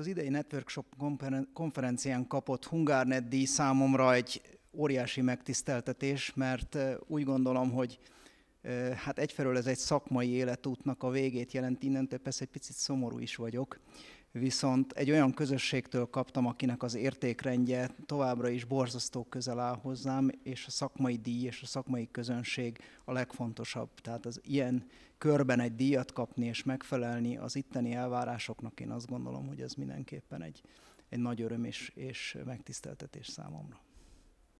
az idei Network Shop konferencián kapott Hungarnet díj számomra egy óriási megtiszteltetés, mert úgy gondolom, hogy hát egyfelől ez egy szakmai életútnak a végét jelent, innentől persze egy picit szomorú is vagyok, viszont egy olyan közösségtől kaptam, akinek az értékrendje továbbra is borzasztó közel áll hozzám, és a szakmai díj és a szakmai közönség a legfontosabb. Tehát az ilyen körben egy díjat kapni és megfelelni az itteni elvárásoknak, én azt gondolom, hogy ez mindenképpen egy, egy nagy öröm és, és megtiszteltetés számomra.